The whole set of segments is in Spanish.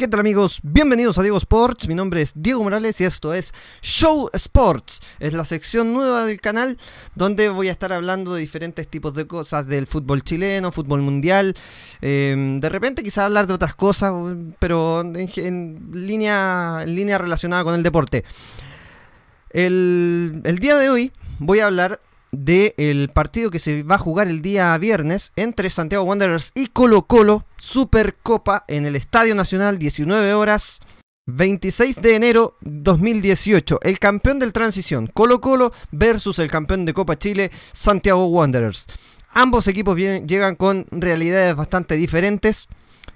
¿Qué tal amigos? Bienvenidos a Diego Sports, mi nombre es Diego Morales y esto es Show Sports, es la sección nueva del canal donde voy a estar hablando de diferentes tipos de cosas del fútbol chileno, fútbol mundial, em, de repente quizá hablar de otras cosas, pero en, línea, en línea relacionada con el deporte. El, el día de hoy voy a hablar del partido que se va a jugar el día viernes entre Santiago Wanderers y Colo Colo, Supercopa en el Estadio Nacional, 19 horas. 26 de enero 2018, el campeón del transición, Colo Colo versus el campeón de Copa Chile, Santiago Wanderers. Ambos equipos llegan con realidades bastante diferentes.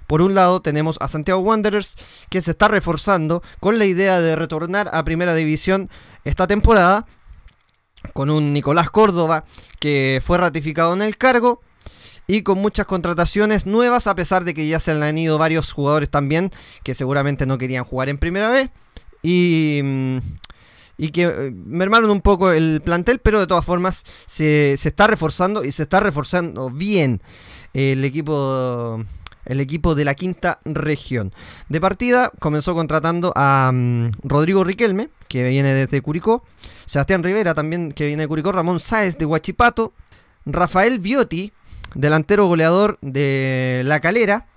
Por un lado tenemos a Santiago Wanderers que se está reforzando con la idea de retornar a Primera División esta temporada, con un Nicolás Córdoba que fue ratificado en el cargo y con muchas contrataciones nuevas, a pesar de que ya se han ido varios jugadores también que seguramente no querían jugar en primera vez y, mm, y que eh, mermaron un poco el plantel, pero de todas formas se, se está reforzando y se está reforzando bien el equipo el equipo de la quinta región. De partida comenzó contratando a mm, Rodrigo Riquelme, que viene desde Curicó, Sebastián Rivera también, que viene de Curicó, Ramón Sáez de Huachipato, Rafael Biotti, delantero goleador de La Calera,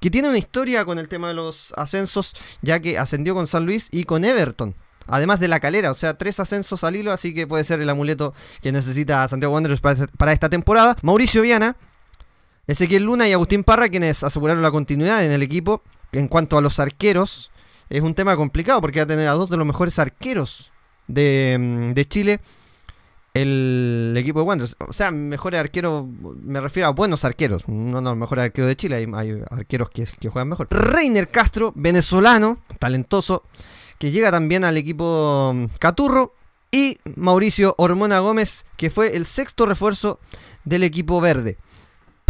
que tiene una historia con el tema de los ascensos, ya que ascendió con San Luis y con Everton. Además de la calera, o sea, tres ascensos al hilo, así que puede ser el amuleto que necesita Santiago Wanderers para esta temporada. Mauricio Viana, Ezequiel Luna y Agustín Parra, quienes aseguraron la continuidad en el equipo. En cuanto a los arqueros, es un tema complicado porque va a tener a dos de los mejores arqueros de, mm, Chile el equipo de Wanderers. O sea, mejores arqueros, me refiero a buenos arqueros, no, no, mejores arqueros de Chile, hay, arqueros que, que, juegan mejor. Reiner Castro, venezolano, talentoso, que llega también al equipo mm, Caturro. Y Mauricio Hormona Gómez, que fue el sexto refuerzo del equipo verde.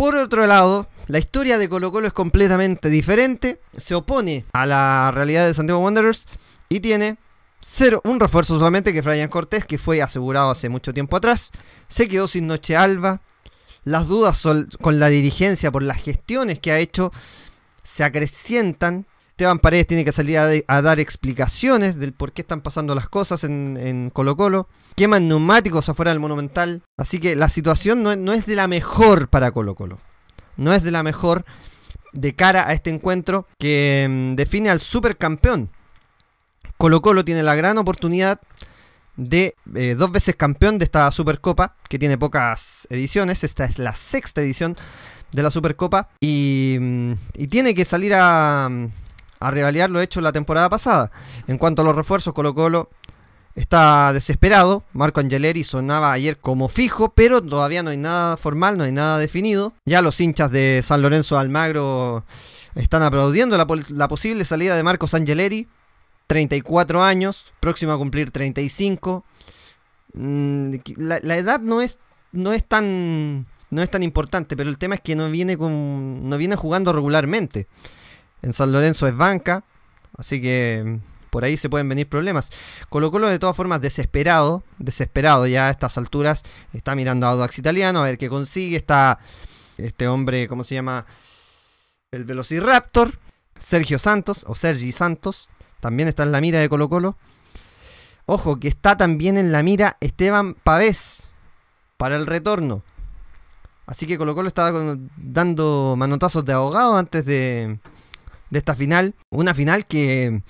Por otro lado, la historia de Colo Colo es completamente diferente, se opone a la realidad de Santiago Wanderers y tiene cero, un refuerzo solamente que Brian Cortés, que fue asegurado hace mucho tiempo atrás, se quedó sin Noche Alba. Las dudas con la dirigencia por las gestiones que ha hecho se acrecientan Esteban Paredes tiene que salir a, dar explicaciones del por qué están pasando las cosas en, Colo Colo. Queman neumáticos afuera del Monumental. Así que la situación no, es de la mejor para Colo Colo. No es de la mejor de cara a este encuentro que mm, define al supercampeón. Colo Colo tiene la gran oportunidad de eh, dos veces campeón de esta Supercopa, que tiene pocas ediciones. Esta es la sexta edición de la Supercopa. Y, mm, y tiene que salir a, mm, a rivaliar lo hecho la temporada pasada. En cuanto a los refuerzos, Colo Colo está desesperado. Marco Angeleri sonaba ayer como fijo, pero todavía no hay nada formal, no hay nada definido. Ya los hinchas de San Lorenzo Almagro están aplaudiendo la, posible salida de Marcos Angeleri. 34 años, próximo a cumplir 35. Mm, la, la edad no es, no es tan no es tan importante, pero el tema es que no viene con, no viene jugando regularmente. En San Lorenzo es banca. Así que mm, por ahí se pueden venir problemas. Colo Colo de todas formas desesperado, desesperado ya a estas alturas, está mirando a Audax Italiano a ver qué consigue, está este hombre, ¿cómo se llama? El Velociraptor, Sergio Santos o Sergi Santos, también está en la mira de Colo Colo. Ojo, que está también en la mira Esteban Pavés para el retorno. Así que Colo Colo estaba dando manotazos de ahogado antes de, de esta final. Una final que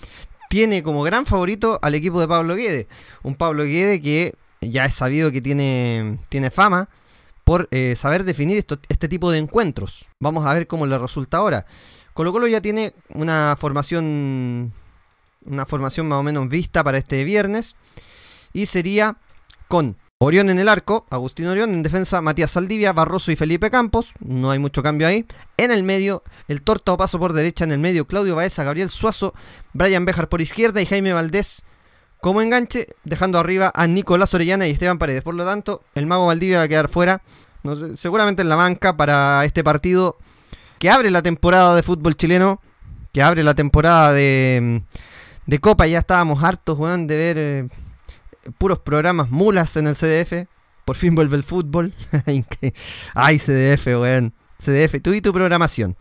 tiene como gran favorito al equipo de Pablo Guede. Un Pablo Guede que ya es sabido que tiene, tiene fama por eh, saber definir este tipo de encuentros. Vamos a ver cómo le resulta ahora. Colo Colo ya tiene una formación, una formación más o menos vista para este viernes y sería con Orión en el arco, Agustín Orión en defensa, Matías Saldivia, Barroso y Felipe Campos, no hay mucho cambio ahí. En el medio, el torta paso por derecha, en el medio Claudio Baeza, Gabriel Suazo, Brian Bejar por izquierda y Jaime Valdés como enganche, dejando arriba a Nicolás Orellana y Esteban Paredes. Por lo tanto, el mago Valdivia va a quedar fuera, seguramente en la banca para este partido que abre la temporada de fútbol chileno, que abre la temporada de, Copa. Ya estábamos hartos, weón, de ver... Eh, puros programas mulas en el CDF. Por fin vuelve el fútbol. Ay, CDF, weón. CDF, tú y tu programación.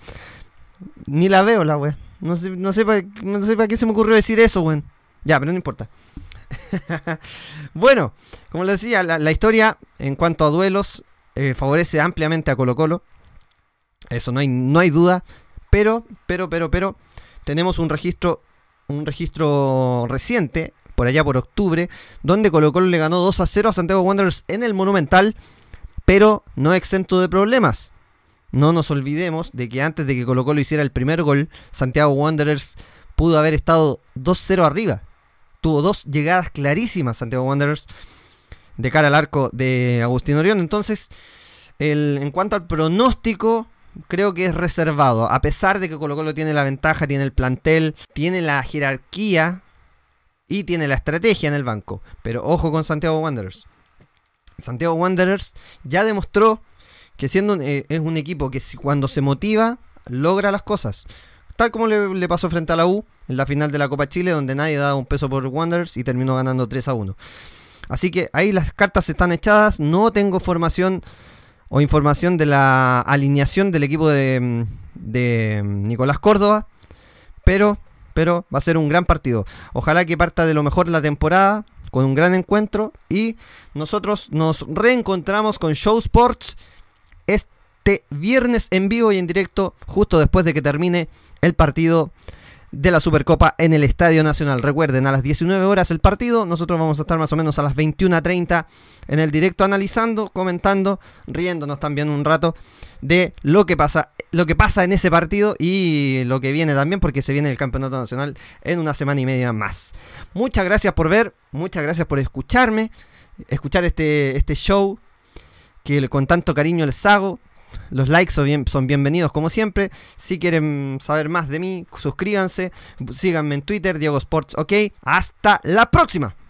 Ni la veo la weón. No sé, no, para qué se me ocurrió decir eso, weón. Ya, pero no importa. bueno, como les decía, la, historia en cuanto a duelos eh, favorece ampliamente a Colo Colo. Eso no hay, no hay duda. Pero, pero, pero, pero, tenemos un registro, un registro reciente por allá por octubre, donde Colo Colo le ganó 2 a 0 a Santiago Wanderers en el Monumental, pero no exento de problemas. No nos olvidemos de que antes de que Colo Colo hiciera el primer gol, Santiago Wanderers pudo haber estado 2-0 arriba. Tuvo dos llegadas clarísimas Santiago Wanderers de cara al arco de Agustín Orión. Entonces, el, en cuanto al pronóstico, creo que es reservado. A pesar de que Colo Colo tiene la ventaja, tiene el plantel, tiene la jerarquía y tiene la estrategia en el banco. Pero ojo con Santiago Wanderers. Santiago Wanderers ya demostró que siendo eh, es un equipo que cuando se motiva logra las cosas. Tal como le, pasó frente a la U en la final de la Copa Chile, donde nadie daba un peso por Wanderers y terminó ganando 3 a 1. Así que ahí las cartas están echadas. No tengo formación o información de la alineación del equipo de, de Nicolás Córdoba, pero pero va a ser un gran partido. Ojalá que parta de lo mejor la temporada con un gran encuentro y nosotros nos reencontramos con Show Sports este viernes en vivo y en directo justo después de que termine el partido de la Supercopa en el Estadio Nacional. Recuerden, a las 19 horas el partido, nosotros vamos a estar más o menos a las 21.30 en el directo analizando, comentando, riéndonos también un rato de lo que pasa lo que pasa en ese partido y lo que viene también, porque se viene el Campeonato Nacional en una semana y media más. Muchas gracias por ver, muchas gracias por escucharme, escuchar este, este show que con tanto cariño les hago. Los likes son, bien, son bienvenidos como siempre. Si quieren saber más de mí, suscríbanse, síganme en Twitter, Diego Sports, ok. Hasta la próxima.